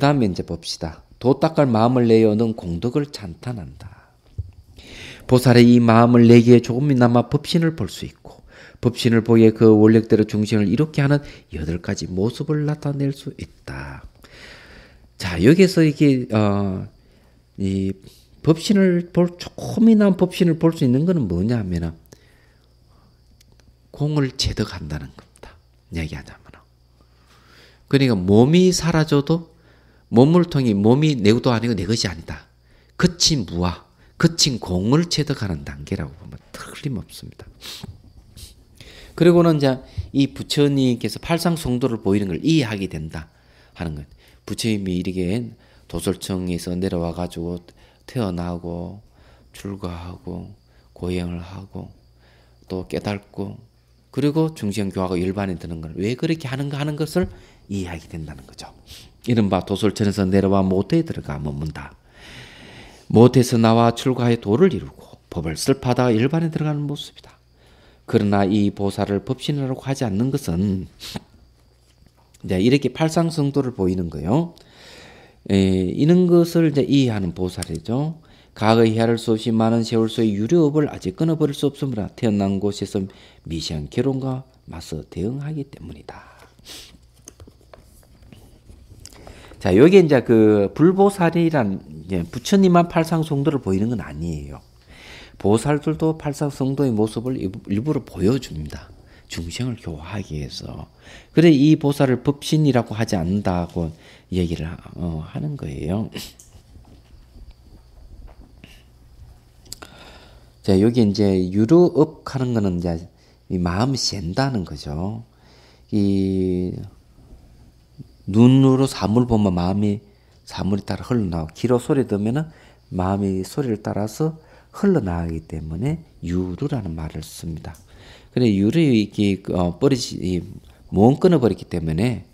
그 다음에 이제 봅시다. 도 닦을 마음을 내어는 공덕을 찬탄한다. 보살의 이 마음을 내기에 조금이나마 법신을 볼 수 있고 법신을 보기에 그 원력대로 중심을 이렇게 하는 여덟 가지 모습을 나타낼 수 있다. 자 여기서 이게 어, 이 법신을 볼 조금이나마 법신을 볼 수 있는 것은 뭐냐면 공을 제득한다는 겁니다. 이야기하자면 그러니까 몸이 사라져도 몸물통이 몸이 내 것도 아니고 내 것이 아니다. 거친 무아, 거친 공을 체득하는 단계라고 보면 틀림없습니다. 그리고는 이제 이 부처님께서 팔상송도를 보이는 걸 이해하게 된다 하는 것. 부처님이 이렇게 도솔청에서 내려와 가지고 태어나고 출가하고 고행을 하고 또 깨닫고 그리고 중시형교화가 일반이 드는 건왜 그렇게 하는가 하는 것을 이해하게 된다는 거죠. 이른바 도솔천에서 내려와 모태에 들어가 머문다. 모태에서 나와 출가해 도를 이루고 법을 슬파다 일반에 들어가는 모습이다. 그러나 이 보살을 법신이라고 하지 않는 것은 이제 이렇게 팔상성도를 보이는 거요. 이런 것을 이제 이해하는 보살이죠. 각의 헤아릴 수 없이 많은 세월수의 유료업을 아직 끊어버릴 수 없음이라 태어난 곳에서 미세한 결혼과 맞서 대응하기 때문이다. 자, 여기 이제 그 불보살이란 예, 부처님만 팔상성도를 보이는 건 아니에요. 보살들도 팔상성도의 모습을 일부러 보여줍니다. 중생을 교화하기 위해서. 그래 이 보살을 법신이라고 하지 않는다고 얘기를 어, 하는 거예요. 자, 여기 이제 유루업 하는 거는 이제 이 마음이 센다는 거죠. 이 눈으로 사물 보면 마음이 사물에 따라 흘러나오고 귀로 소리 들으면은 마음이 소리를 따라서 흘러나가기 때문에 유루라는 말을 씁니다. 근데 유리 이게 어, 버리지 몸 끊어버렸기 때문에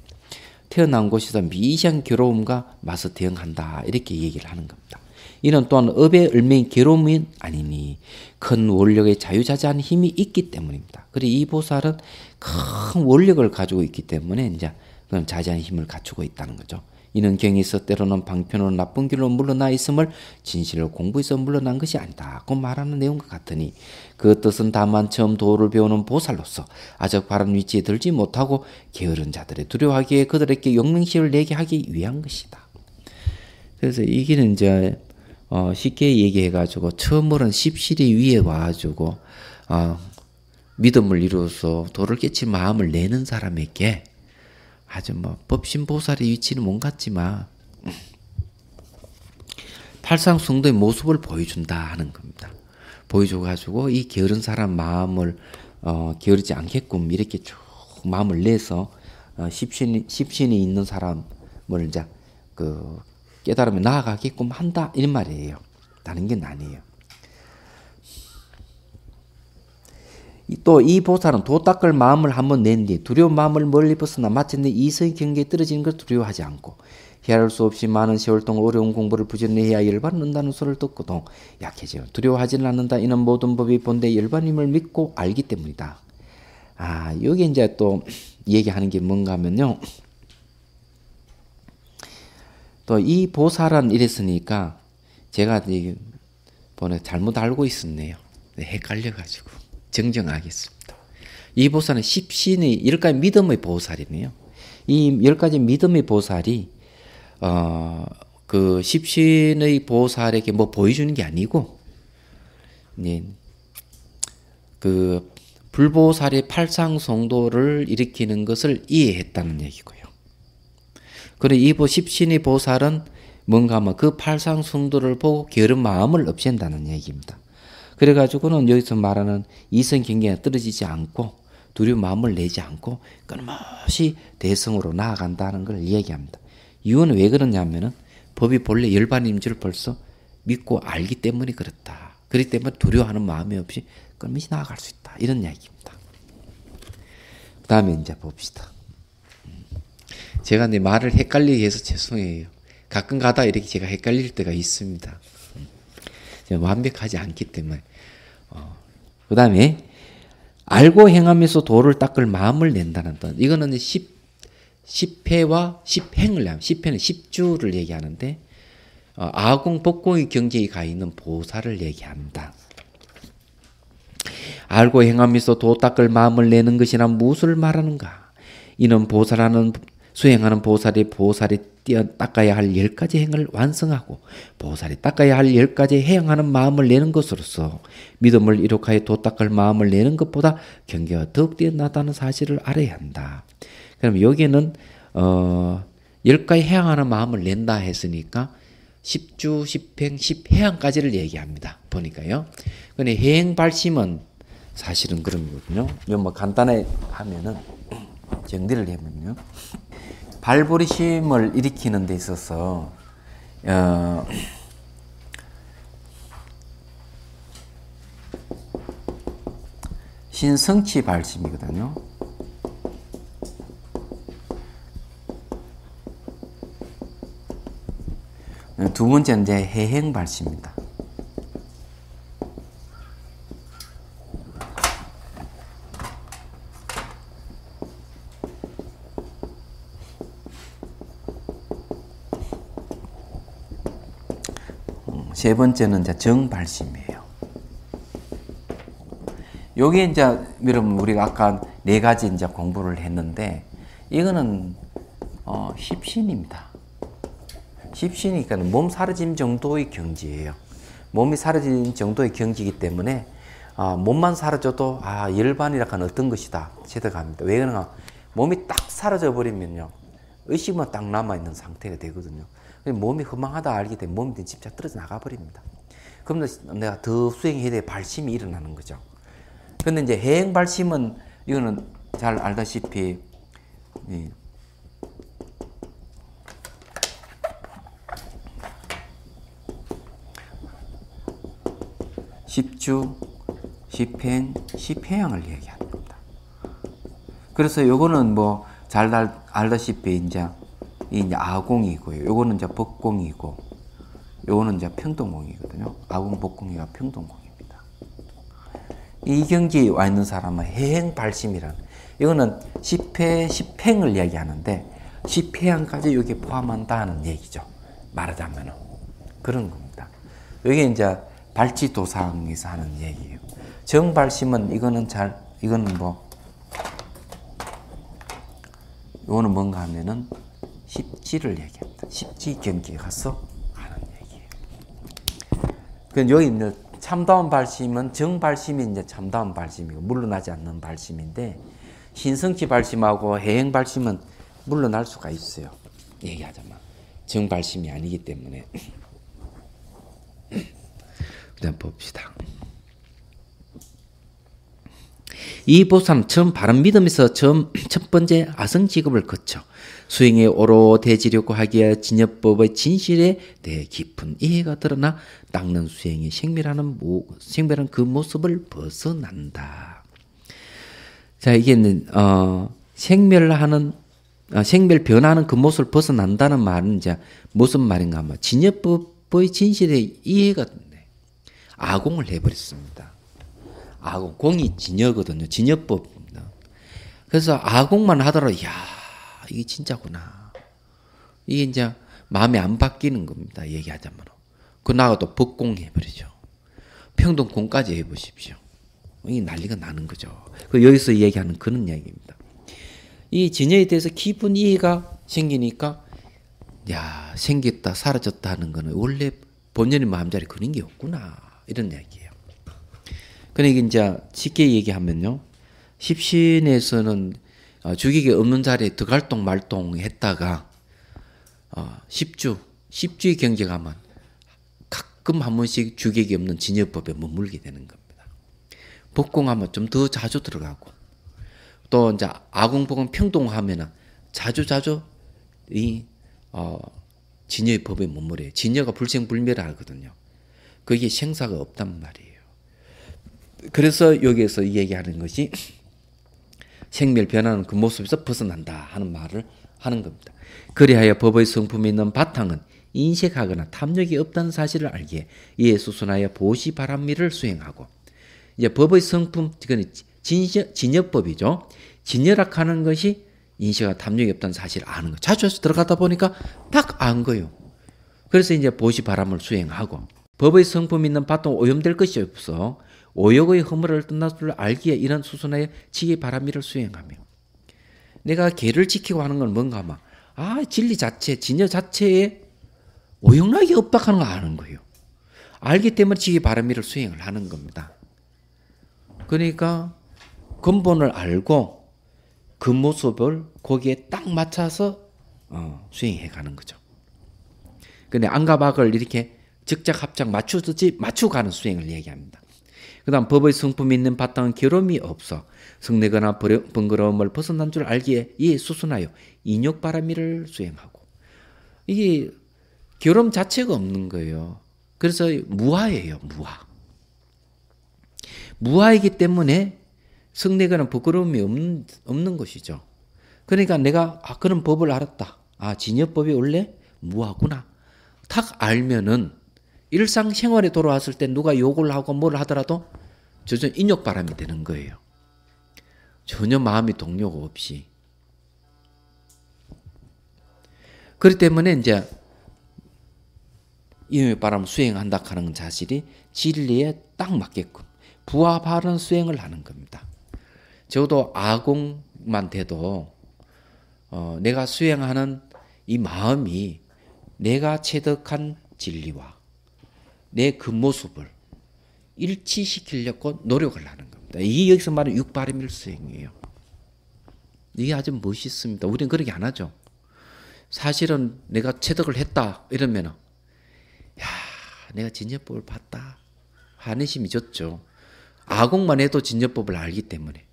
태어난 곳에서 미시 괴로움과 맞서 대응한다 이렇게 얘기를 하는 겁니다. 이는 또한 업의을매인 괴로움은 아니니 큰 원력의 자유자재한 힘이 있기 때문입니다. 그리고 이 보살은 큰 원력을 가지고 있기 때문에 이제 그럼 자제한 힘을 갖추고 있다는 거죠. 이는 경에서 때로는 방편으로 나쁜 길로 물러나 있음을 진실을 공부해서 물러난 것이 아니다고 말하는 내용과 같으니 그 뜻은 다만 처음 도를 배우는 보살로서 아직 바른 위치에 들지 못하고 게으른 자들의 두려워하기에 그들에게 영명시를 내게 하기 위한 것이다. 그래서 이기는 이제 어, 쉽게 얘기해가지고 처음으로는 십실이 위에 와가지고 어, 믿음을 이루어서 도를 깨칠 마음을 내는 사람에게 아주 뭐 법신보살의 위치는 못 같지만 팔상 성도의 모습을 보여준다 하는 겁니다. 보여줘가지고 이 게으른 사람 마음을 어, 게으르지 않게끔 이렇게 쭉 마음을 내서 어, 십신 십신이 있는 사람을 이제 그 깨달음에 나아가게끔 한다 이 말이에요. 다른 게 아니에요. 또 이 보살은 도 닦을 마음을 한번 낸 뒤 두려운 마음을 멀리 벗어나 마침내 이성의 경계에 떨어지는 걸 두려워하지 않고 헤아릴 수 없이 많은 세월 동안 어려운 공부를 부지런히 해야 열반는다는 소를 듣고도 약해져요. 두려워하지는 않는다. 이는 모든 법이 본래 열반임을 믿고 알기 때문이다. 아, 여기 이제 또 얘기하는 게 뭔가 하면요. 또이 보살은 이랬으니까 제가 이번에 잘못 알고 있었네요. 네, 헷갈려가지고 정정하겠습니다. 이 보살은 십신의 열 가지 믿음의 보살이네요. 이열 가지 믿음의 보살이 어, 그 십신의 보살에게 뭐 보여주는 게 아니고 네, 그 불보살의 팔상성도를 일으키는 것을 이해했다는 얘기고요. 그리고 이십신이 보살은 뭔가 하그 뭐 팔상순도를 보고 게으른 마음을 없앤다는 얘기입니다. 그래가지고는 여기서 말하는 이성 경계에 떨어지지 않고 두려운 마음을 내지 않고 끊임없이 대성으로 나아간다는 걸 이야기합니다. 이유는 왜 그러냐면은 법이 본래 열반인 줄 벌써 믿고 알기 때문에 그렇다. 그렇기 때문에 두려워하는 마음이 없이 끊임없이 나아갈 수 있다. 이런 이야기입니다. 그 다음에 이제 봅시다. 제가 내 말을 헷갈리게 해서 죄송해요. 가끔 가다 이렇게 제가 헷갈릴 때가 있습니다. 완벽하지 않기 때문에. 어. 그 다음에, 알고 행하면서 도를 닦을 마음을 낸다는 뜻. 이거는 10, 10회와 10행을 10회는 10주를 얘기하는데, 어, 아공, 복공의 경계에 가 있는 보살을 얘기한다. 알고 행하면서 도 닦을 마음을 내는 것이란 무엇을 말하는가? 이는 보살하는 수행하는 보살이 보살이 뛰어 닦아야 할 열 가지 행을 완성하고 보살이 닦아야 할 열 가지 해양하는 마음을 내는 것으로서 믿음을 이룩하여 도닦을 마음을 내는 것보다 경계가 더욱 뛰어나다는 사실을 알아야 한다. 그럼 여기는 어, 열 가지 해양하는 마음을 낸다 했으니까 10주, 10행, 10해양까지를 얘기합니다. 보니까요. 근데 해행 발심은 사실은 그런 거거든요. 뭐 간단히 하면은 정리를 해보면요. 발버리심을 일으키는 데 있어서 어, 신성치 발심이거든요. 두 번째 이제 해행 발심입니다. 세 번째는 이제 정발심이에요. 여기 이제 여러분 우리가 아까 네 가지 이제 공부를 했는데 이거는 어, 십신입니다. 십신이니까 몸 사라짐 정도의 경지예요. 몸이 사라진 정도의 경지이기 때문에 어, 몸만 사라져도 아 열반이라간 어떤 것이다 체득합니다. 왜 그러나 몸이 딱 사라져 버리면요 의식만 딱 남아 있는 상태가 되거든요. 몸이 허망하다 알게 되면 몸이 집착 떨어져 나가 버립니다. 그러면 내가 더 수행해야 될 발심이 일어나는 거죠. 근데 이제 행 발심은 이거는 잘 알다시피 예. 십주, 십행, 십해양을 얘기하니다 그래서 요거는 뭐 잘 알다시피 이제 이 아공이고요. 요거는 이제 복공이고, 요거는 이제 평동공이거든요. 아공 복공이가 평동공입니다. 이 경지에 와 있는 사람은 해행 발심이라 이거는 10회, 10행을 이야기하는데, 10회양까지 여기 포함한다는 얘기죠. 말하자면 그런 겁니다. 이게 이제 발치도상에서 하는 얘기예요. 정발심은 이거는 잘, 이거는 뭐, 요거는 뭔가 하면은 십지를 얘기합니다. 십지 경기에 가서 하는 얘기예요. 그 여기 있는 참다운 발심은 정발심이 이제 참다운 발심이고 물러나지 않는 발심인데 신성치 발심하고 해행 발심은 물러날 수가 있어요. 얘기하자면 정발심이 아니기 때문에 일단 봅시다. 이 보삼 처음 바른 믿음에서 처음 첫 번째 아성 직업을 거쳐 수행에 오로대지려고 하기에 진여법의 진실에 대해 깊은 이해가 드러나 닦는 수행이 생멸하는 모, 생멸한 그 모습을 벗어난다. 자 이게는 어, 생멸하는 어, 생멸 변하는 그 모습을 벗어난다는 말은 이제 무슨 말인가 하면 진여법의 진실에 이해가 아공을 해버렸습니다. 아공 공이 진여거든요. 진여법입니다. 그래서 아공만 하더라도 야 이게 진짜구나. 이게 이제 마음이 안 바뀌는 겁니다. 얘기하자면. 그 나가도 법공해버리죠. 평등공까지 해보십시오. 이 난리가 나는 거죠. 그 여기서 얘기하는 그런 이야기입니다. 이 진여에 대해서 깊은 이해가 생기니까 야 생겼다 사라졌다 하는 거는 원래 본연의 마음자리 그런 게 없구나 이런 이야기예요. 그러니까 이제 쉽게 얘기하면요. 십신에서는 어, 죽이기 없는 자리에 드갈동 말동 했다가 10주, 어, 10주의 경제가만 가끔 한 번씩 주객이 없는 진여법에 머물게 되는 겁니다. 복공하면 좀 더 자주 들어가고 또 이제 아궁복은 평동하면 자주 자주 이 어, 진여의 법에 머무래요. 진여가 불생불멸하거든요. 그게 생사가 없단 말이에요. 그래서 여기에서 얘기하는 것이 생멸 변하는 그 모습에서 벗어난다 하는 말을 하는 겁니다. 그리하여 법의 성품이 있는 바탕은 인식하거나 탐욕이 없다는 사실을 알기에 이에 수순하여 보시 바람미를 수행하고 이제 법의 성품 이건 진여, 법이죠 진여락하는 것이 인식과 탐욕이 없다는 사실을 아는 거. 자주 들어가다 보니까 딱 안거요 그래서 이제 보시 바람을 수행하고 법의 성품 있는 바탕 오염될 것이 없어 오역의 허물을 떠나서 알기에 이런 수순의 하 지기 바람이를 수행하며 내가 개를 지키고 하는 건 뭔가 막, 아 진리 자체 진여 자체에 오용나게 엇박하는 걸 아는 거예요. 알기 때문에 지기 바람이를 수행을 하는 겁니다. 그러니까 근본을 알고 그 모습을 거기에 딱 맞춰서 어, 수행해 가는 거죠. 근데 안과 박을 이렇게 즉작 합작 맞추듯이 맞추가는 수행을 얘기합니다. 그 다음 법의 성품이 있는 바탕은 결함이 없어 성내거나 번거로움을 벗어난 줄 알기에 이에 수순하여 인욕바람이를 수행하고 이게 결함 자체가 없는 거예요. 그래서 무화예요. 무화. 무화이기 때문에 성내거나 번거로움이 없는, 없는 것이죠. 그러니까 내가 아 그런 법을 알았다. 아 진여법이 원래 무화구나. 탁 알면은 일상생활에 돌아왔을 때 누가 욕을 하고 뭘 하더라도 전혀 인욕바람이 되는 거예요. 전혀 마음이 동요가 없이. 그렇기 때문에 이제 인욕바람 수행한다 하는 자실이 진리에 딱 맞게끔 부합하는 수행을 하는 겁니다. 저도 아공만 돼도 어, 내가 수행하는 이 마음이 내가 체득한 진리와 내그 모습을 일치시키려고 노력을 하는 겁니다. 이게 여기서 말하는 육바람일수행이에요. 이게 아주 멋있습니다. 우리는 그렇게 안 하죠. 사실은 내가 체득을 했다 이러면 야 내가 진여법을 봤다 하내심이 좋죠. 아공만 해도 진여법을 알기 때문에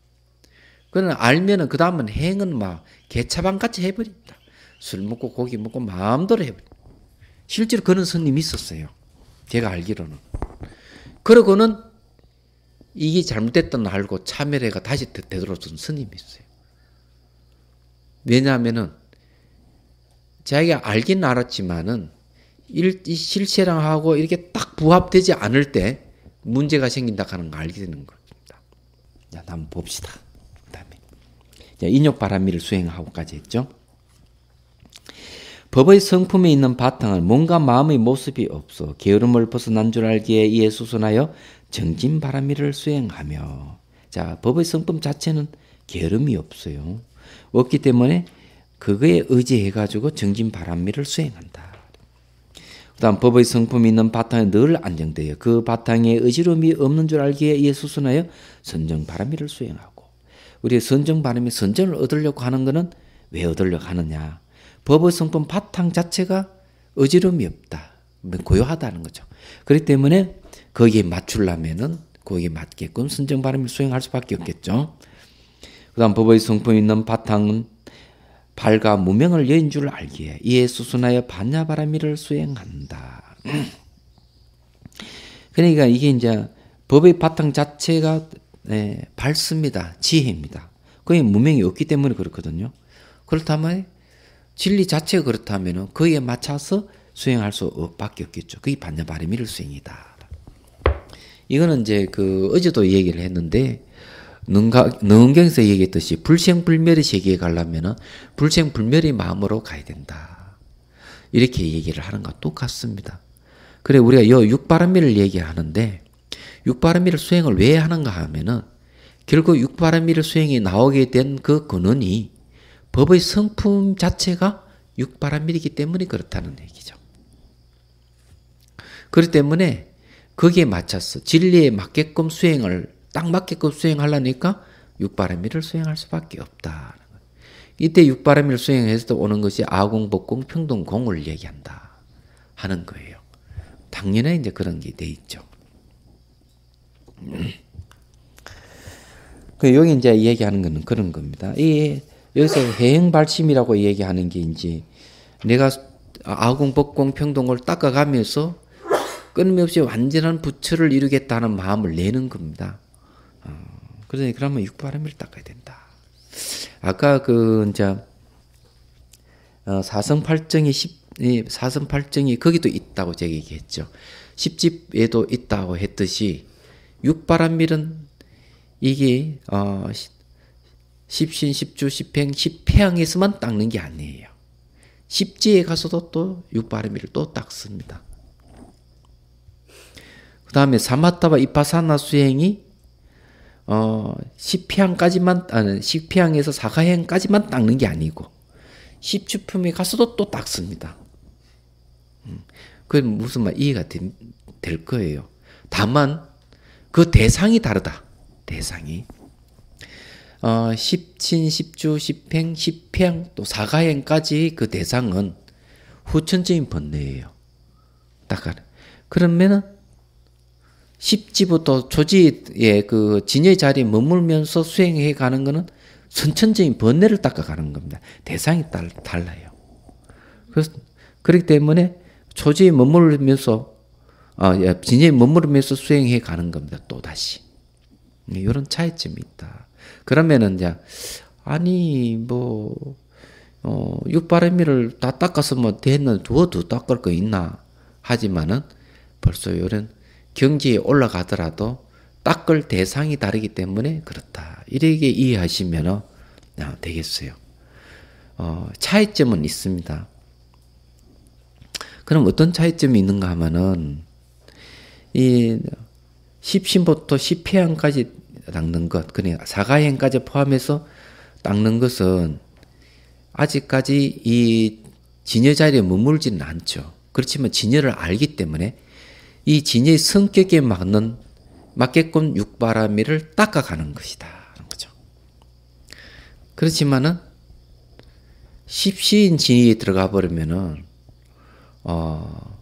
그는 알면은 그 다음은 행은 막 개차반같이 해버린다. 술 먹고 고기 먹고 마음대로 해버린다. 실제로 그런 스님이 있었어요. 제가 알기로는. 그러고는 이게 잘못됐던 알고 참여해가 다시 되돌아준 스님이 있어요. 왜냐하면은 자기가 알긴 알았지만은 일, 이 실체랑 하고 이렇게 딱 부합되지 않을 때 문제가 생긴다 하는 걸 알게 되는 겁니다. 자, 한번 봅시다. 그다음에 인욕 바람이를 수행하고까지 했죠. 법의 성품이 있는 바탕은 뭔가 마음의 모습이 없어 게으름을 벗어난 줄 알기에 이에 수선하여 정진 바람이를 수행하며 자 법의 성품 자체는 게으름이 없어요. 없기 때문에 그거에 의지해 가지고 정진 바람미를 수행한다. 그다음 법의 성품이 있는 바탕에 늘 안정되어 그 바탕에 의지름이 없는 줄 알기에 이에 수순하여 선정 바람미를 수행하고 우리의 선정 바람이 선정을 얻으려고 하는 것은 왜 얻으려고 하느냐? 법의 성품 바탕 자체가 어지럼이 없다. 뭐 고요하다는 거죠. 그렇기 때문에 거기에 맞추려면은 거기에 맞게끔 순정 발음을 수행할 수밖에 없겠죠. 그다음 법의 성품 있는 바탕은 발과 무명을 여인 줄 알기에 이에 수순하여 반야바라미를 수행한다. 그러니까 이게 이제 법의 바탕 자체가 예, 네, 발습니다. 지혜입니다. 그게 무명이 없기 때문에 그렇거든요. 그렇다면 진리 자체가 그렇다면 그에 맞춰서 수행할 수밖에 없겠죠. 그게 반야바리미를 수행이다. 이거는 이제 그 어제도 얘기를 했는데 능가, 능경에서 얘기했듯이 불생불멸의 세계에 가려면 불생불멸의 마음으로 가야 된다. 이렇게 얘기를 하는 것 똑같습니다. 그래 우리가 요 육바람미를 얘기하는데 육바람미를 수행을 왜 하는가 하면은 결국 육바람미를 수행이 나오게 된 그 근원이 법의 성품 자체가 육바람밀이기 때문에 그렇다는 얘기죠. 그렇기 때문에 거기에 맞춰서 진리에 맞게끔 수행을 딱 맞게끔 수행하려니까 육바람밀을 수행할 수밖에 없다. 이때 육바람밀 수행해서 오는 것이 아공, 복공, 평등, 공을 얘기한다 하는 거예요. 당연히 이제 그런 게 돼 있죠. 음. 그 여기 이제 얘기하는 거는 그런 겁니다. 이 여기서 해행 발심이라고 얘기하는 게 이제 내가 아궁 법공 평등을 닦아가면서 끊임없이 완전한 부처를 이루겠다는 마음을 내는 겁니다. 어, 그러니 그러면 육바람을 닦아야 된다. 아까 그 이제 어, 사성팔정이 십 사성팔정이 거기도 있다고 제가 얘기했죠. 십집에도 있다고 했듯이 육바람밀은 이게 어, 십신, 십주, 십행, 십패항에서만 닦는 게 아니에요. 십지에 가서도 또 육바르미를 또 닦습니다. 그 다음에 사마타바 이파사나 수행이 어, 십피항까지만 아니 십피항에서 사가행까지만 닦는 게 아니고 십주품에 가서도 또 닦습니다. 그 무슨 말 이해가 되, 될 거예요. 다만 그 대상이 다르다. 대상이. 어, 10친, 10주, 10행, 10평, 또 사가행까지 그 대상은 후천적인 번뇌예요. 딱 그러면은 1지부터 조지의 그 진의 자리에 머물면서 수행해 가는 거는 선천적인 번뇌를 닦아가는 겁니다. 대상이 달, 달라요. 그래서 그렇기 때문에 조지에 머무면서 아, 어, 예, 진에 머무면서 수행해 가는 겁니다. 또 다시 이런 네, 차이점이 있다. 그러면은 이제 아니 뭐 어, 육바람이를 다 닦아서 뭐 됐는 두어도 닦을 거 있나 하지만은 벌써 이런 경지에 올라가더라도 닦을 대상이 다르기 때문에 그렇다. 이렇게 이해하시면 어, 아, 되겠어요. 어, 차이점은 있습니다. 그럼 어떤 차이점이 있는가 하면은 이 십신부터 십해안까지 닦는 것, 그러니까 사과행까지 포함해서 닦는 것은 아직까지 이 진여 자리에 머물지는 않죠. 그렇지만 진여를 알기 때문에 이 진여의 성격에 맞는 맞게끔 육바라밀을 닦아가는 것이다. 거죠. 그렇지만은 십시인 진이 들어가 버리면은 어,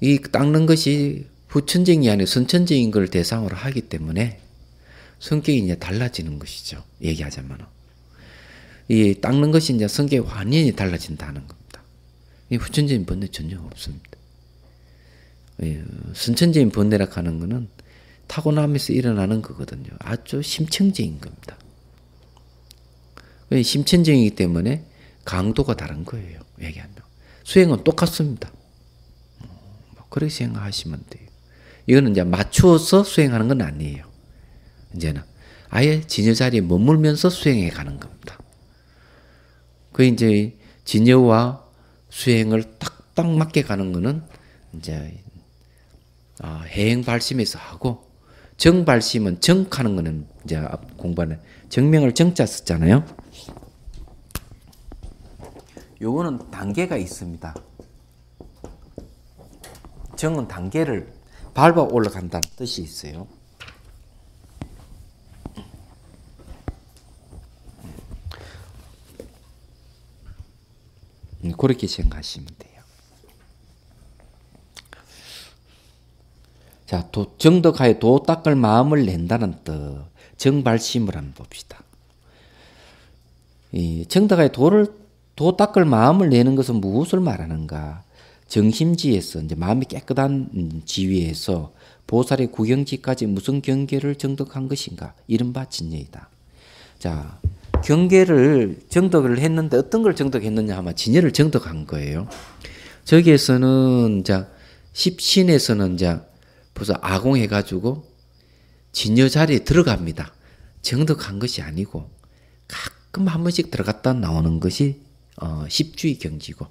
이 닦는 것이 후천쟁이 아니라 선천쟁인 걸 대상으로 하기 때문에 성격이 이제 달라지는 것이죠. 얘기하자면. 이 닦는 것이 이제 성격이 완전히 달라진다는 겁니다. 이 후천적인 번뇌 전혀 없습니다. 순천적인 번뇌라 하는 것은 타고나면서 일어나는 거거든요. 아주 심층적인 겁니다. 심천적이기 때문에 강도가 다른 거예요. 얘기하면. 수행은 똑같습니다. 뭐 그렇게 생각하시면 돼요. 이거는 이제 맞추어서 수행하는 건 아니에요. 이제는 아예 진여 자리에 머물면서 수행해 가는 겁니다. 그 이제 진여와 수행을 딱딱 맞게 가는 거는 이제 아, 해행 발심에서 하고 정 발심은 정하는 거는 이제 공부하는 정명을 정자 썼잖아요. 요거는 단계가 있습니다. 정은 단계를 밟아 올라간다는 뜻이 있어요. 예, 그렇게 생각하시면 돼요. 자, 도, 정덕하여 도 닦을 마음을 낸다는 뜻, 정발심을 한번 봅시다. 이 정덕하여 도를 도 닦을 마음을 내는 것은 무엇을 말하는가? 정심지에서 이제 마음이 깨끗한 지위에서 보살의 구경지까지 무슨 경계를 정덕한 것인가? 이른바 진여이다. 자, 경계를 정독을 했는데 어떤 걸 정독했느냐 하면 진열을 정독한 거예요. 저기에서는 자 십신에서는 자 벌써 아공해 가지고 진여 자리에 들어갑니다. 정독한 것이 아니고 가끔 한 번씩 들어갔다 나오는 것이 어, 십주의 경지고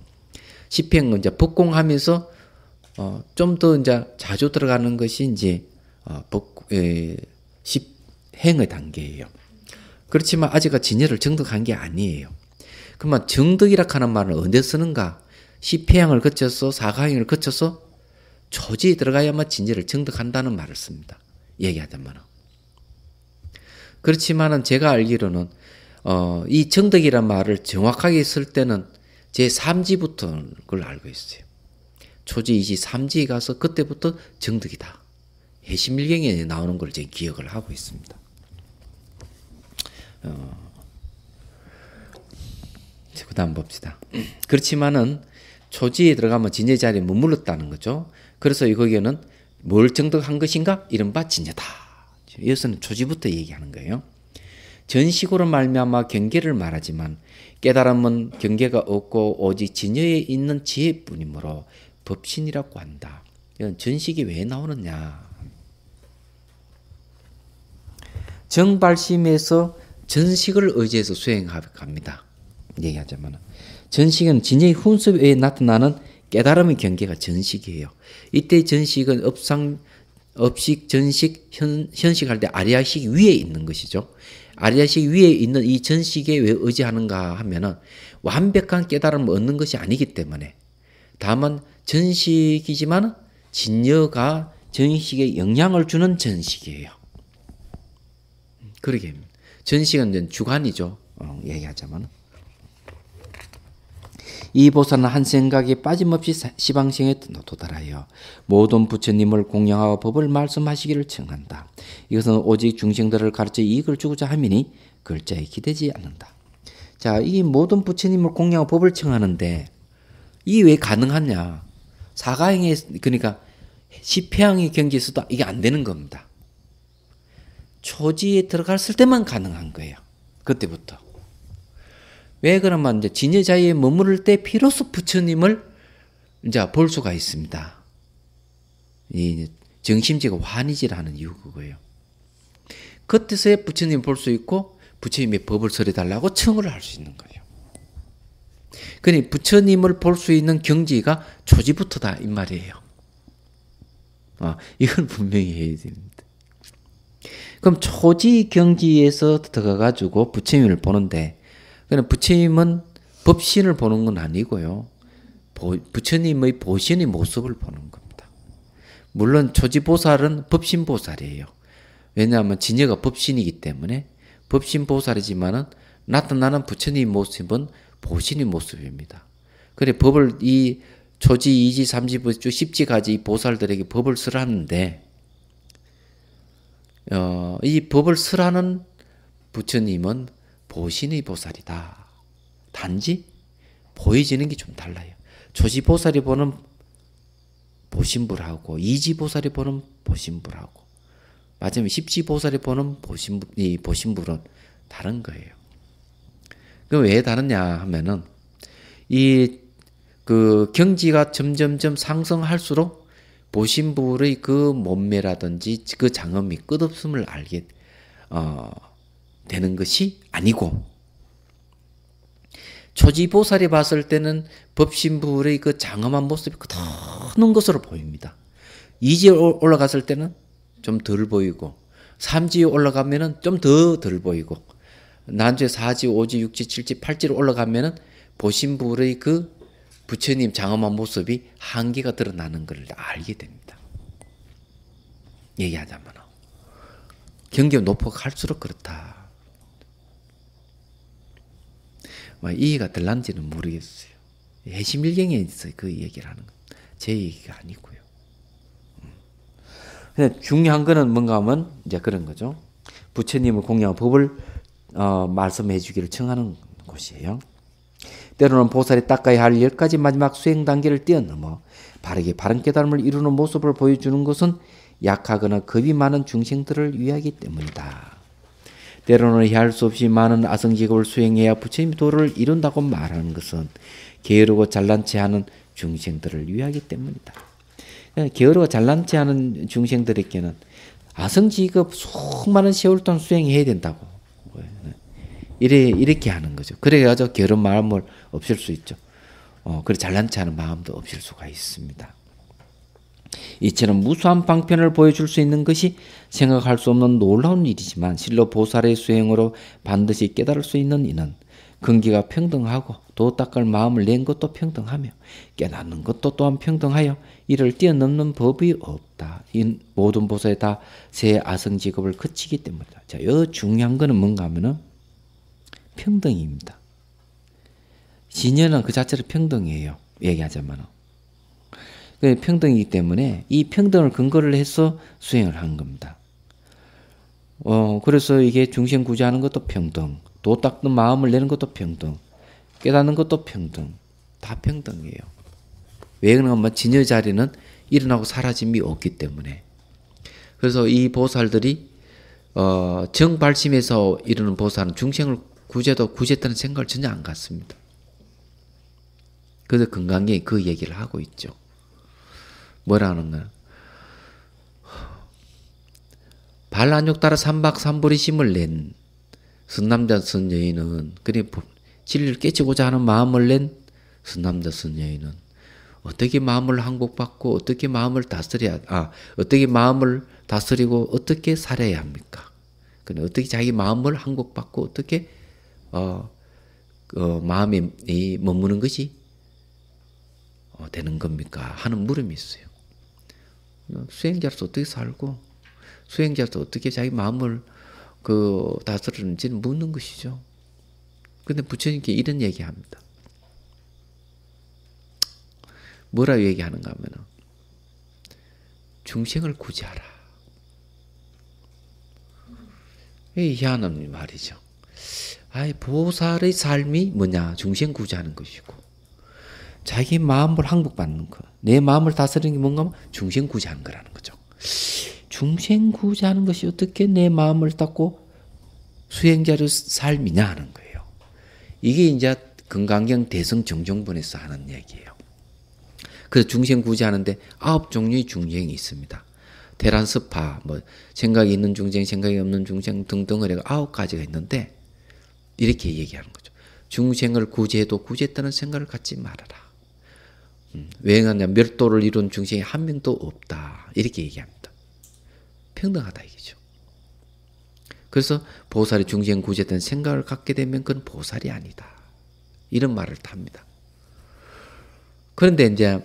십행은 이제 복공하면서 어, 좀더 이제 자주 들어가는 것이 이제 어, 복, 십행의 단계예요. 그렇지만 아직은 진열을 정득한 게 아니에요. 그러면 정득이라 하는 말은 언제 쓰는가? 시폐양을 거쳐서 사가행을 거쳐서 조지에 들어가야만 진열을 정득한다는 말을 씁니다. 얘기하자면 그렇지만은 제가 알기로는 어, 이 정덕이란 말을 정확하게 쓸 때는 제 3지부터 그걸 알고 있어요. 초지, 이지, 3지에 가서 그때부터 정덕이다. 해심일경에 나오는 걸제 기억을 하고 있습니다. 어, 그 다음 봅시다. 그렇지만은 초지에 들어가면 진의 자리에 머물렀다는 거죠. 그래서 거기에는 뭘 정덕한 것인가? 이른바 진여다. 여기서는 초지부터 얘기하는 거예요. 전식으로 말미암아 경계를 말하지만 깨달음은 경계가 없고 오직 진여에 있는 지혜뿐이므로 법신이라고 한다. 이건 전식이 왜 나오느냐? 정발심에서 전식을 의지해서 수행합니다. 얘기하자면 전식은 진의 훈습 에 나타나는 깨달음의 경계가 전식이에요. 이때 전식은 업상 업식 전식 현, 현식할 때 아리아식 위에 있는 것이죠. 아리아식 위에 있는 이 전식에 왜 의지하는가 하면은 완벽한 깨달음을 얻는 것이 아니기 때문에 다만 전식이지만 진여가 전식에 영향을 주는 전식이에요. 그러게 전시관이 주관이죠. 어, 얘기하자면. 이 보살은 한 생각에 빠짐없이 시방생에 도달하여 모든 부처님을 공양하고 법을 말씀하시기를 청한다. 이것은 오직 중생들을 가르쳐 이익을 주고자 함이니 글자에 기대지 않는다. 자, 이 모든 부처님을 공양하고 법을 청하는데 이게 왜 가능하냐? 사가행에 그러니까 시폐의 경지에서도 이게 안 되는 겁니다. 초지에 들어갔을 때만 가능한 거예요. 그때부터. 왜 그러면 이제 진여자에 머무를 때 비로소 부처님을 이제 볼 수가 있습니다. 이 정심지가 환희지라는 이유 그요 그때서야 부처님 볼 수 있고 부처님의 법을 설해달라고 청을 할 수 있는 거예요. 그러니 부처님을 볼 수 있는 경지가 초지부터다 이 말이에요. 아, 이건 분명히 해야 됩니다. 그럼 초지 경지에서 들어가가지고 부처님을 보는데, 그냥 그러니까 부처님은 법신을 보는 건 아니고요. 보, 부처님의 보신의 모습을 보는 겁니다. 물론 초지보살은 법신보살이에요. 왜냐하면 진여가 법신이기 때문에 법신보살이지만은 나타나는 부처님 모습은 보신의 모습입니다. 그래 법을 이 초지, 2지3지부터 십지까지 보살들에게 법을 쓰라는데 어, 이 법을 설하는 부처님은 보신의 보살이다. 단지 보여지는 게 좀 달라요. 조시보살이 보는 보신불하고 이지보살이 보는 보신불하고 마지 십지보살이 보는 보신불, 이 보신불은 다른 거예요. 그왜 다르냐 하면은 이 그 경지가 점점점 상승할수록 보신부의 그 몸매라든지 그 장엄이 끝없음을 알게 어, 되는 것이 아니고 초지보살이 봤을 때는 법신부의 그 장엄한 모습이 끝없는 그 것으로 보입니다. 이지에 올라갔을 때는 좀 덜 보이고 삼지에 올라가면은 좀 더 덜 보이고 난주에 사지오지육지칠지팔지로 올라가면은 보신부의 그 부처님 장엄한 모습이 한계가 드러나는 것을 알게 됩니다. 얘기하자면 경계 높아갈수록 그렇다. 이해가 될란지는 모르겠어요. 해심일경에 있어그 얘기를 하는 건. 제 얘기가 아니고요. 음. 근데 중요한 거는 뭔가 하 이제 그런 거죠. 부처님을 공양 법을 어, 말씀해 주기를 청하는 곳이에요. 때로는 보살이 닦아야 할 열 가지 마지막 수행 단계를 뛰어넘어 바르게 바른 깨달음을 이루는 모습을 보여주는 것은 약하거나 겁이 많은 중생들을 위하기 때문이다. 때로는 헤아수 없이 많은 아성직업을 수행해야 부처님의 도를 이룬다고 말하는 것은 게으르고 잘난 체하는 중생들을 위하기 때문이다. 그러니까 게으르고 잘난 체하는 중생들에게는 아성직업 수많은 세월 동안 수행해야 된다고 이래 이렇게 하는 거죠. 그래가지고 게으른 마음을 없을 수 있죠. 어, 그리 잘난 체하는 마음도 없을 수가 있습니다. 이처럼 무수한 방편을 보여줄 수 있는 것이 생각할 수 없는 놀라운 일이지만 실로 보살의 수행으로 반드시 깨달을 수 있는 이는 근기가 평등하고 도 닦을 마음을 낸 것도 평등하며 깨닫는 것도 또한 평등하여 이를 뛰어넘는 법이 없다. 이 모든 보살에 다세 아성 직업을 그치기 때문이다. 자, 여 중요한 거는 뭔가 하면은 평등입니다. 진여는 그 자체로 평등이에요. 얘기하자면. 그 평등이기 때문에 이 평등을 근거를 해서 수행을 한 겁니다. 어, 그래서 이게 중심 구제하는 것도 평등, 도 닦는 마음을 내는 것도 평등, 깨닫는 것도 평등, 다 평등이에요. 왜 그러냐면 뭐 진여 자리는 일어나고 사라짐이 없기 때문에. 그래서 이 보살들이 어, 정발심에서 이루는 보살은 중생을 구제도 구제했다는 생각을 전혀 안 갖습니다. 그래서 건강경이 그 얘기를 하고 있죠. 뭐라는 거야? 반란욕 따라 3박 3불의 심을 낸 선남자 선여인은 그리 진리를 깨치고자 하는 마음을 낸 선남자 선여인은 어떻게 마음을 항복받고 어떻게 마음을 다스려야 아 어떻게 마음을 다스리고 어떻게 살아야 합니까? 그 어떻게 자기 마음을 항복받고 어떻게 어, 어 마음이 머무는 것이 어, 되는 겁니까? 하는 물음이 있어요. 어, 수행자로서 어떻게 살고 수행자로서 어떻게 자기 마음을 그 다스리는지는 묻는 것이죠. 근데 부처님께 이런 얘기합니다. 뭐라 얘기하는가 하면 중생을 구제하라. 이 희한한 말이죠. 아이 보살의 삶이 뭐냐 중생 구제하는 것이고 자기 마음을 항복받는 거. 내 마음을 다스리는 게 뭔가 하면 중생구제하는 거라는 거죠. 중생구제하는 것이 어떻게 내 마음을 닦고 수행자로 삶이냐 하는 거예요. 이게 이제 금강경 대성 정정본에서 하는 얘기예요. 그래서 중생구제 하는데 아홉 종류의 중생이 있습니다. 대란스파, 뭐 생각이 있는 중생, 생각이 없는 중생 등등을 아홉 가지가 있는데 이렇게 얘기하는 거죠. 중생을 구제해도 구제했다는 생각을 갖지 말아라. 왜냐하냐 멸도를 이룬 중생이 한 명도 없다 이렇게 얘기합니다. 평등하다 이거죠. 그래서 보살이 중생 구제된 생각을 갖게 되면 그건 보살이 아니다 이런 말을 합니다. 그런데 이제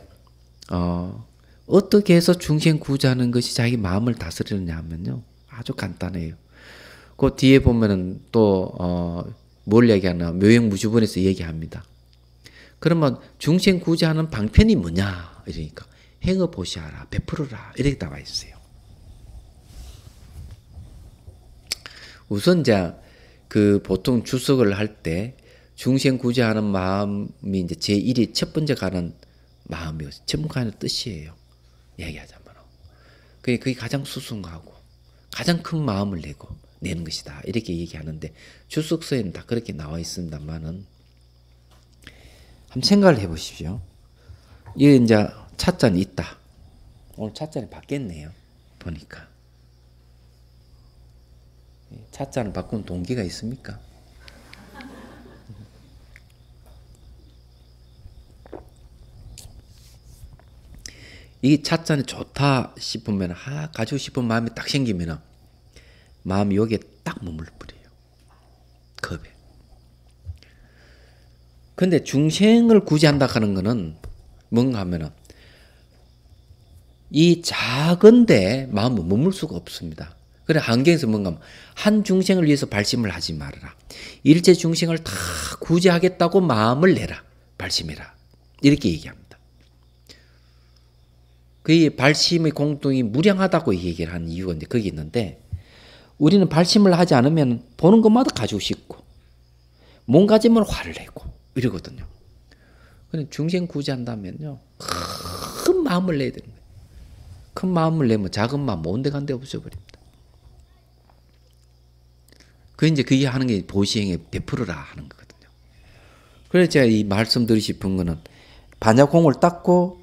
어, 어떻게 해서 중생 구제하는 것이 자기 마음을 다스리느냐 하면요 아주 간단해요. 그 뒤에 보면은 또뭘 어, 얘기하나 묘행무주본에서 얘기합니다. 그러면 중생 구제하는 방편이 뭐냐? 이러니까 행어 보시하라, 베풀어라 이렇게 나와 있어요. 우선 이제 그 보통 주석을 할 때 중생 구제하는 마음이 이제 제 1이 첫 번째 가는 마음이요. 전부 가는 뜻이에요. 얘기하자면. 그게 그게 가장 수승하고 가장 큰 마음을 내고 내는 것이다. 이렇게 얘기하는데 주석서에는 다 그렇게 나와 있습니다만은 한번 생각을 해보십시오. 이게 이제 찻잔이 있다. 오늘 찻잔이 바뀌었네요. 보니까. 찻잔을 바꾼 동기가 있습니까? 이 찻잔이 좋다 싶으면 아 가지고 싶은 마음이 딱 생기면 마음이 여기에 딱 머물러 버려요. 컵에. 근데 중생을 구제한다 하는 거는 뭔가 하면은 이 작은데 마음을 머물 수가 없습니다. 그래 한경에서 뭔가 한 중생을 위해서 발심을 하지 말아라. 일체 중생을 다 구제하겠다고 마음을 내라. 발심해라. 이렇게 얘기합니다. 그의 발심의 공통이 무량하다고 얘기를 한 이유가 이제 거기 있는데 우리는 발심을 하지 않으면 보는 것마다 가지고 싶고 몸가짐을 화를 내고 이러거든요. 근데 중생 구제한다면요. 큰 마음을 내야 되는 거예요. 큰 마음을 내면 작은 마음 온데간데 없어버립니다. 그 이제 그게 하는 게 보시행에 베풀어라 하는 거거든요. 그래서 제가 이 말씀 드리고 싶은 거는 반야공을 닦고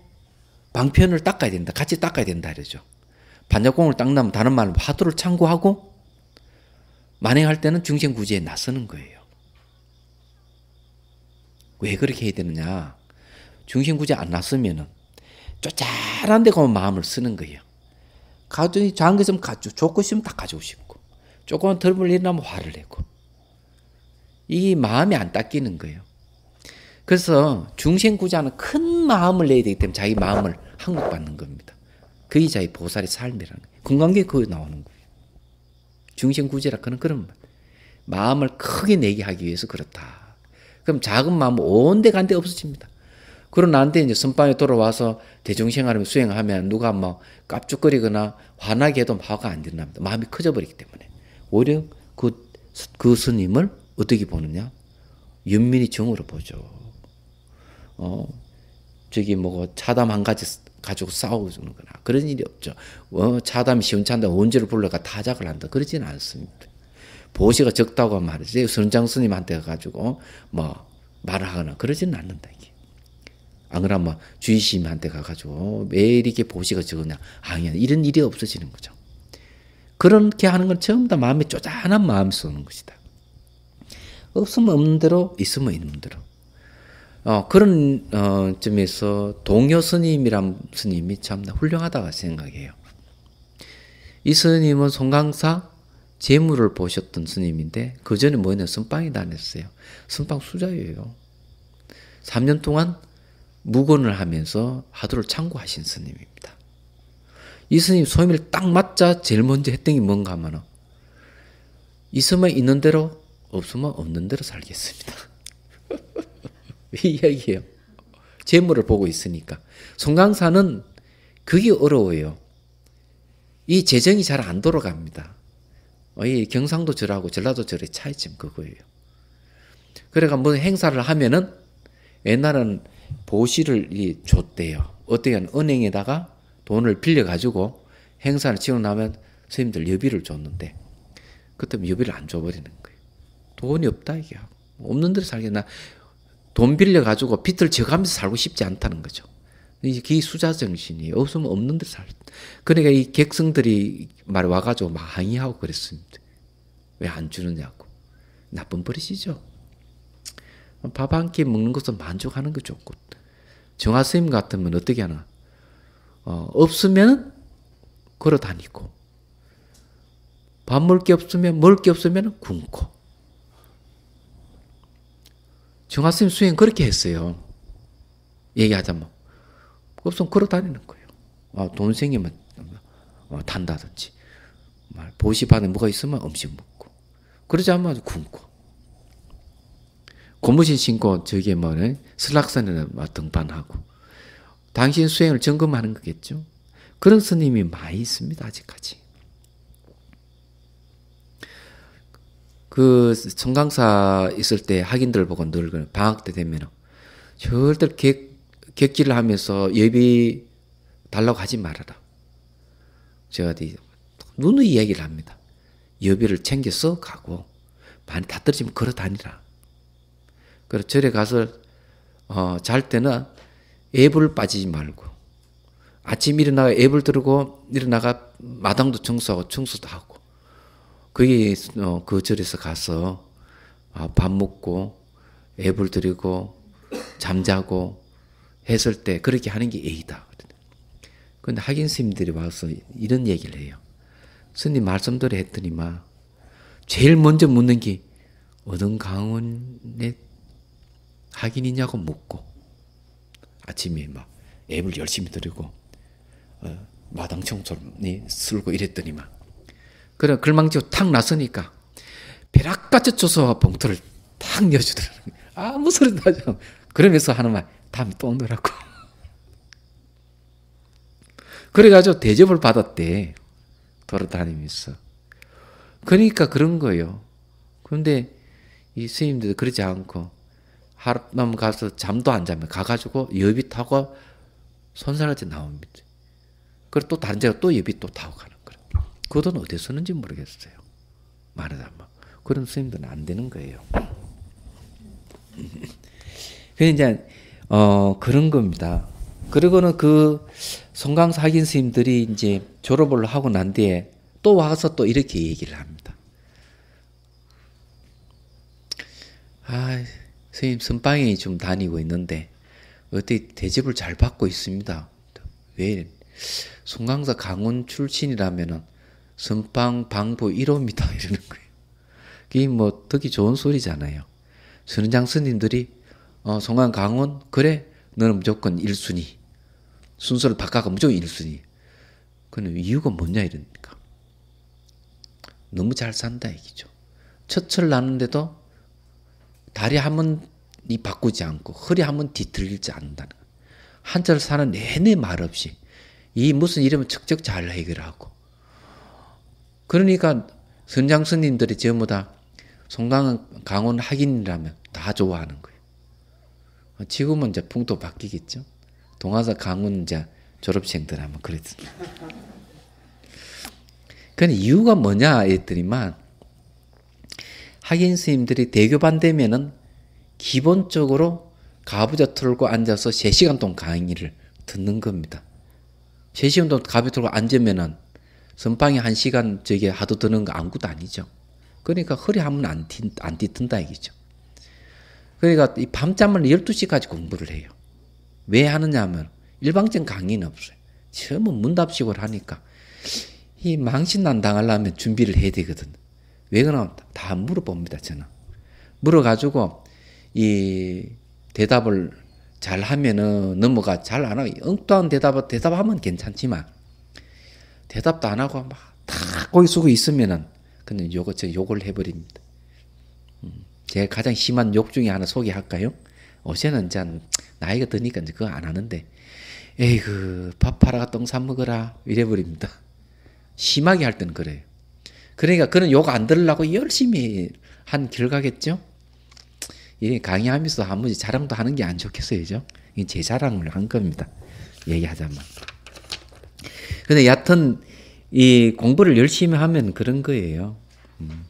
방편을 닦아야 된다. 같이 닦아야 된다 그러죠. 반야공을 닦나면 다른 말로 화두를 참고하고 만행할 때는 중생구제에 나서는 거예요. 왜 그렇게 해야 되느냐? 중심구제 안 났으면은 쪼잘한 데 가면 마음을 쓰는 거예요. 가족이 작은 게 있으면 가져, 좋고 있으면 다 가지고 싶고, 조그만 덜물 일나면 화를 내고. 이 마음이 안 닦이는 거예요. 그래서 중생구자는 큰 마음을 내야 되기 때문에 자기 마음을 항복받는 겁니다. 그게 자기 보살의 삶이라는 거예요. 건강계 그 나오는 거예요. 중생구제라 그는 그런 말. 마음을 크게 내게 하기 위해서 그렇다. 그럼 작은 마음 온데간데 없어집니다. 그런 나한테 이제 선방에 돌아와서 대중생활을 수행하면 누가 뭐 깝죽거리거나 화나게 해도 화가 안 된답니다. 마음이 커져 버리기 때문에. 오히려 그, 그 스님을 어떻게 보느냐? 윤민이 정으로 보죠. 어, 저기 뭐 차담 한 가지 가지고 싸우는 거나 그런 일이 없죠. 어, 차담 시운찬다 원죄를 불러가 타작을 한다. 그러지 않습니다. 보시가 적다고 말이지 선장 스님한테 가지고뭐 말을 하거나 그러지는 않는다 이게. 안 그러면 뭐 주의 스한테 가가지고 왜 이렇게 보시가 적으냐 아니야 이런 일이 없어지는 거죠. 그렇게 하는 건 처음 다 마음에 쪼잔한 마음 쏘는 것이다. 없으면 없는 대로 있으면 있는 대로. 어, 그런 어, 점에서 동요 스님이란 스님이 참 훌륭하다고 생각해요. 이 스님은 송강사 재물을 보셨던 스님인데 그 전에 뭐였냐 선빵이 다녔어요. 선빵 수자예요. 3년 동안 무건을 하면서 하도를 창구하신 스님입니다. 이 스님 소임을 딱 맞자 제일 먼저 했던 게 뭔가 하면 있으면 있는 대로 없으면 없는 대로 살겠습니다. 이 이야기예요. 재물을 보고 있으니까. 송강사는 그게 어려워요. 이 재정이 잘 안 돌아갑니다. 어, 이 경상도절하고 전라도절의 차이점 그거예요. 그래가 그러니까 무슨 행사를 하면은 옛날에 보시를 줬대요. 어떻게 하면 은행에다가 돈을 빌려가지고 행사를 치고 나면 스님들 여비를 줬는데 그때 뭐 여비를 안 줘버리는 거예요. 돈이 없다 이게 없는 데 살겠나 돈 빌려가지고 빚을 져가면서 살고 싶지 않다는 거죠. 이 기수자 정신이 없으면 없는 데 살. 그러니까 이 객성들이 말 와가지고 막 항의하고 그랬습니다. 왜 안 주느냐고. 나쁜 버릇이죠. 밥 한 끼 먹는 것은 만족하는 게 좋고. 정화 스님 같으면 어떻게 하나? 어, 없으면 걸어 다니고. 밥 먹을 게 없으면, 먹을 게 없으면 굶고. 정화 스님 수행 그렇게 했어요. 얘기하자면. 뭐. 없으면 걸어 다니는 거예요. 아, 돈 생기면 어, 단다든지. 말, 보시 반에 뭐가 있으면 음식 먹고. 그러지 않으면 굶고. 고무신 신고 저기 뭐는 슬락산에 등반하고. 당신 수행을 점검하는 거겠죠? 그런 스님이 많이 있습니다, 아직까지. 그 성강사 있을 때 학인들 보고 늘 방학 때 되면 절대 격기를 하면서 예비 달라고 하지 말아라. 제가 눈의 이야기를 합니다. 예비를 챙겨서 가고 많이 다 떨어지면 걸어 다니라. 그래서 절에 가서 어, 잘 때는 앱을 빠지지 말고 아침 일어나가 앱을 들고 일어나가 마당도 청소하고 청소도 하고 그게 어, 그 절에서 가서 어, 밥 먹고 앱을 들이고 잠자고 했을 때 그렇게 하는 게 A다. 근데 학인 스님들이 와서 이런 얘기를 해요. 스님 말씀대로 했더니만 제일 먼저 묻는 게 어떤 강원의 학인이냐고 묻고 아침에 막 앱을 열심히 들이고 어, 마당 청소를 쓸고 이랬더니만 그래 글망지고 탁 나서니까 벼락같이 조서 봉투를 탁 내어주더라는 요 아무 소리도 하지 않고 그러면서 하는 말 다음에 또 오느라고. 그래가지고 대접을 받았대. 돌아다니면서. 그러니까 그런 거예요. 근데 이 스님들도 그러지 않고 하룻밤 가서 잠도 안 자면 가가지고 여비 타고 선산한테 나옵니다. 그리고 또 다른 데로 또 여비 또 타고 가는 거예요. 그 돈 어디에 쓰는지 모르겠어요. 말하자면. 그런 스님들은 안 되는 거예요. 그래서 이제 어, 그런 겁니다. 그리고는 그 송강사 학인 스님들이 이제 졸업을 하고 난 뒤에 또 와서 또 이렇게 얘기를 합니다. 아, 스님 선방에 좀 다니고 있는데 어떻게 대접을 잘 받고 있습니다. 왜? 송강사 강원 출신이라면은 선방 방부 1호입니다. 이러는 거예요. 그게뭐 듣기 좋은 소리잖아요. 선장 스님들이 어, 성안 강원 그래 너는 무조건 1순위 순서를 바꿔가 무조건 1순위 그는 이유가 뭐냐 이러니까 너무 잘 산다 얘기죠 첫철 나는데도 다리 한 번이 바꾸지 않고 허리 한 번 뒤틀리지 않는다는 한철 사는 내내 말없이 이 무슨 이면 척척 잘 해결하고 그러니까 선장 스님들이 전부 다 송강은 강원 학인이라면 다 좋아하는 거예요. 지금은 이제 풍토 바뀌겠죠. 동아사 강운 이 졸업생들 하면 그랬어. 그 이유가 뭐냐 했더니만 학인 스님들이 대교반 되면은 기본적으로 가부좌 털고 앉아서 3시간 동안 강의를 듣는 겁니다. 3시간 동안 가부 털고 앉으면은 선방에 1시간 저게 하도 드는 거 아무것도 아니죠. 그러니까 허리 하면 안, 뒤, 안 뒤뜬다 이기죠. 그러니까 이 밤잠을 12시까지 공부를 해요. 왜 하느냐 하면 일방적인 강의는 없어요. 처음은 문답식으로 하니까 이 망신난 당하려면 준비를 해야 되거든. 왜 그러나 다 물어봅니다, 저는. 물어가지고 이 대답을 잘 하면은 넘어가 잘안 하고 엉뚱한 대답 대답하면 괜찮지만 대답도 안 하고 막 다 거기 쓰고 있으면은 근데 요거 저 욕을 해버립니다. 제가 가장 심한 욕 중에 하나 소개할까요? 어제는 짠 나이가 드니까 이제 그거 안 하는데 에이그 밥팔아똥사 먹어라 이래버립니다. 심하게 할 때는 그래요. 그러니까 그는 욕안 들으려고 열심히 한 결과겠죠? 예, 강의하면서 아무리 자랑도 하는 게 안 좋겠어요, 제 자랑을 한 겁니다. 얘기하자면. 근데 여하이 공부를 열심히 하면 그런 거예요. 음.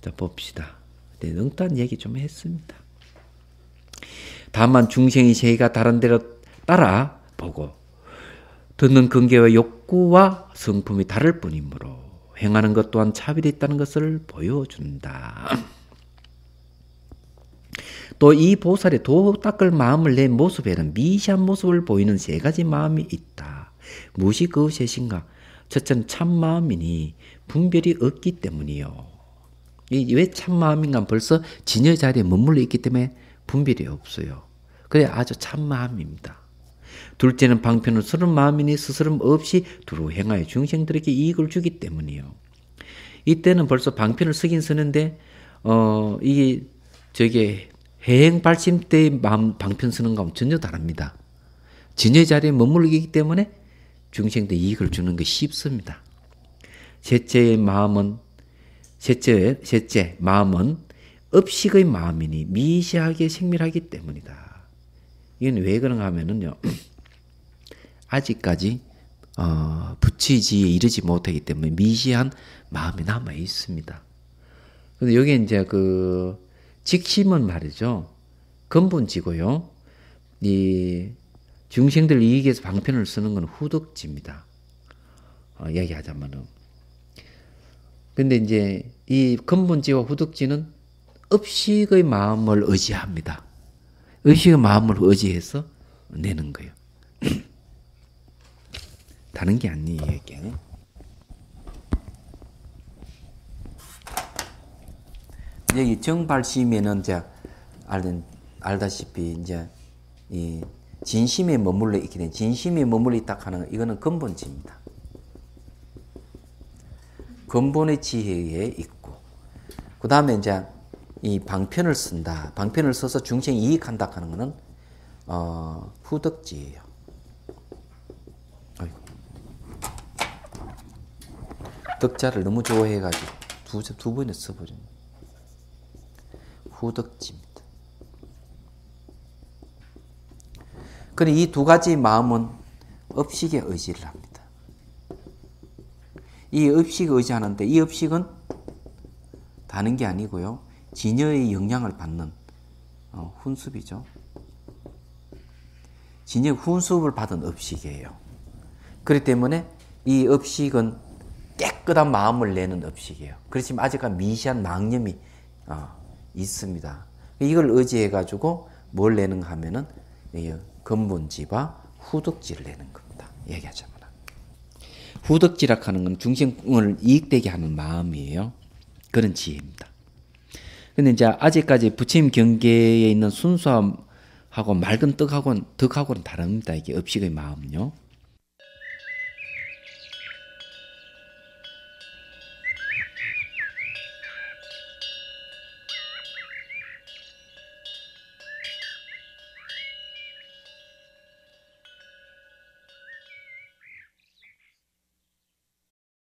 자, 봅시다. 네, 응단 얘기 좀 했습니다. 다만 중생이 제의가 다른 데로 따라 보고 듣는 근계와 욕구와 성품이 다를 뿐이므로 행하는 것 또한 차별이 있다는 것을 보여준다. 또 이 보살의 도 닦을 마음을 낸 모습에는 미시한 모습을 보이는 세 가지 마음이 있다. 무시 그의 신각 첫째는 참마음이니 분별이 없기 때문이요. 왜 참마음인가 벌써 진여 자리에 머물러 있기 때문에 분별이 없어요. 그래 아주 참마음입니다. 둘째는 방편은 스름 마음이니 스스럼 없이 두루 행하여 중생들에게 이익을 주기 때문이요. 이때는 벌써 방편을 쓰긴 쓰는데 어 이게 저게 해행 발심 때의 마음 방편 쓰는 건 전혀 다릅니다. 진의 자리에 머물기 때문에 중생들 이익을 주는 게 쉽습니다. 셋째의 마음은 셋째, 셋째, 마음은 업식의 마음이니 미시하게 생밀하기 때문이다. 이건 왜 그런가 하면은요. 아직까지 어, 부치지에 이르지 못하기 때문에 미시한 마음이 남아 있습니다. 근데 여기 이제 그 직심은 말이죠. 근본지고요. 이 중생들 이익에서 방편을 쓰는 건 후덕지입니다. 어, 이야기하자면은 근데 이제 이 근본지와 후득지는 업식의 마음을 의지합니다. 의식의 마음을 의지해서 내는 거예요. 다른 게 아니에요, 이게. 여기 정발심에는 이제 알든 알다시피 이제 이 진심에 머물러 있게 된 진심에 머물러 있다 하는 이거는 근본지입니다. 근본의 지혜에 있고 그 다음에 이제 이 방편을 쓴다. 방편을 써서 중생 이익한다 하는 것은 어, 후덕지예요. 아이고. 덕자를 너무 좋아해가지고 두, 두번이 써버린 후덕지입니다. 그런데 그러니까 이두 가지 마음은 업식에 의지를 합니다. 이 업식 을 의지하는데 이 업식은 다른 게 아니고요. 진여의 영향을 받는 어, 훈습이죠. 진여 훈습을 받은 업식이에요. 그렇기 때문에 이 업식은 깨끗한 마음을 내는 업식이에요. 그렇지만 아직까 미시한 망념이 어, 있습니다. 이걸 의지해가지고 뭘 내는가 하면은 건본지와 후덕지를 내는 겁니다. 얘기하자면. 후덕지락하는 건 중생을 이익되게 하는 마음이에요. 그런 지혜입니다. 근데 이제 아직까지 부처님 경계에 있는 순수함하고 맑은 떡하고는 덕하고는 다릅니다. 이게 업식의 마음요.